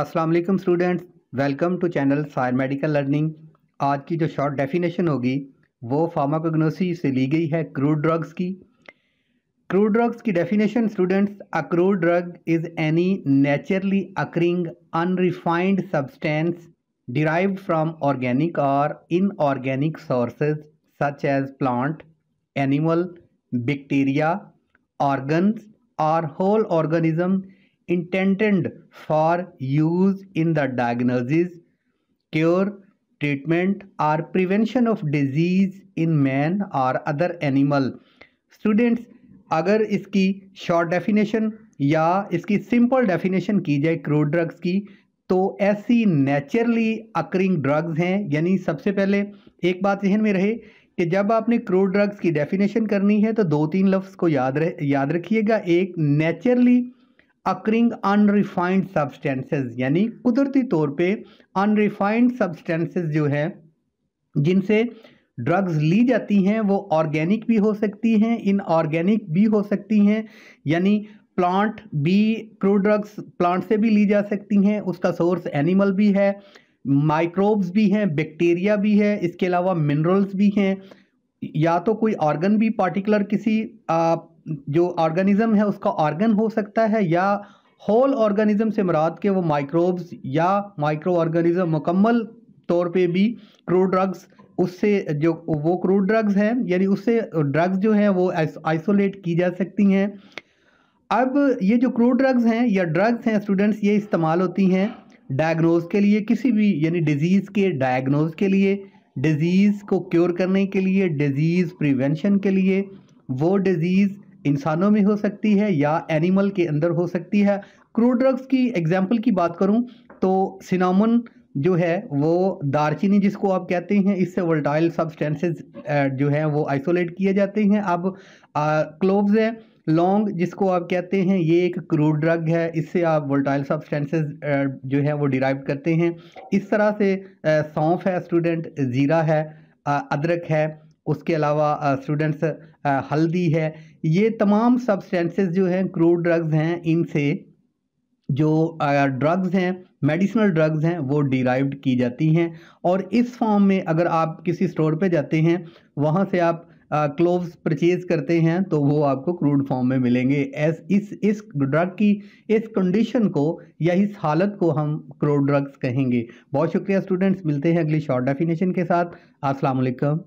Aslam students welcome to channel सायर medical learning आज की जो शॉर्ट डेफिनेशन होगी वो फार्माकोग्नोसी से ली गई है क्रूड ड्रग्स की क्रूड ड्रग्स की definition students a crude drug is any naturally occurring unrefined substance derive from organic और inorganic sources such as plant animal bacteria organs or whole organism intended for use in the diagnosis, cure, treatment or prevention of disease in man or other animal. students अगर इसकी short definition या इसकी simple definition की जाए crude drugs की तो ऐसी naturally occurring drugs हैं यानी सबसे पहले एक बात जहन में रहे कि जब आपने क्रूड ड्रग्स की डेफिनेशन करनी है तो दो तीन लफ्स को याद रह याद रखिएगा एक नेचुरली अक्रिंग अनरिफाइंड सब्सटेंसेस यानी कुदरती तौर पे अनरिफाइंड सब्सटेंसेस जो है जिनसे ड्रग्स ली जाती हैं वो ऑर्गेनिक भी हो सकती हैं इनऑर्गेनिक भी हो सकती हैं यानी प्लांट भी क्रूड ड्रग्स प्लांट से भी ली जा सकती हैं उसका सोर्स एनिमल भी है माइक्रोब्स भी हैं बैक्टीरिया भी है इसके अलावा मिनरल्स भी हैं या तो कोई ऑर्गन भी पार्टिकुलर किसी आ, जो ऑर्गेनिज्म है उसका ऑर्गन हो सकता है या होल ऑर्गेनिज्म से मराद के वो माइक्रोब्स या माइक्रो ऑर्गेनिज्म मुकम्मल तौर पे भी क्रू ड्रग्स उससे जो वो क्रू ड्रग्स हैं यानी उससे ड्रग्स जो हैं वो आइसोलेट की जा सकती हैं अब ये जो क्रू ड्रग्स हैं या ड्रग्स हैं स्टूडेंट्स ये इस्तेमाल होती हैं डायग्नोज के लिए किसी भी यानी डिजीज़ के डायग्नोज के लिए डिजीज़ को क्योर करने के लिए डिजीज़ प्रिवेंशन के लिए वो डिजीज़ इंसानों में हो सकती है या एनिमल के अंदर हो सकती है क्रूड ड्रग्स की एग्जाम्पल की बात करूँ तो सिनामन जो है वो दारचीनी जिसको आप कहते हैं इससे वर्टाइल सब्सटेंसेस जो हैं वो आइसोलेट किए जाते हैं अब क्लोव्स है लॉन्ग जिसको आप कहते हैं ये एक क्रूड ड्रग है इससे आप वोल्टाइल सब्सटेंसेस जो है वो डिराइव करते हैं इस तरह से सौंफ है स्टूडेंट ज़ीरा है अदरक है उसके अलावा स्टूडेंट्स हल्दी है ये तमाम सब्सटेंसेस जो हैं क्रूड ड्रग्स हैं इनसे जो ड्रग्स हैं मेडिसिनल ड्रग्स हैं वो डिराइव्ड की जाती हैं और इस फॉर्म में अगर आप किसी स्टोर पे जाते हैं वहाँ से आप क्लोव्स परचेज करते हैं तो वो आपको क्रूड फॉर्म में मिलेंगे एस इस इस ड्रग की इस कंडीशन को या इस हालत को हम क्रूड ड्रग्स कहेंगे बहुत शुक्रिया स्टूडेंट्स मिलते हैं अगली शॉर्ट डेफिनेशन के साथ असलकम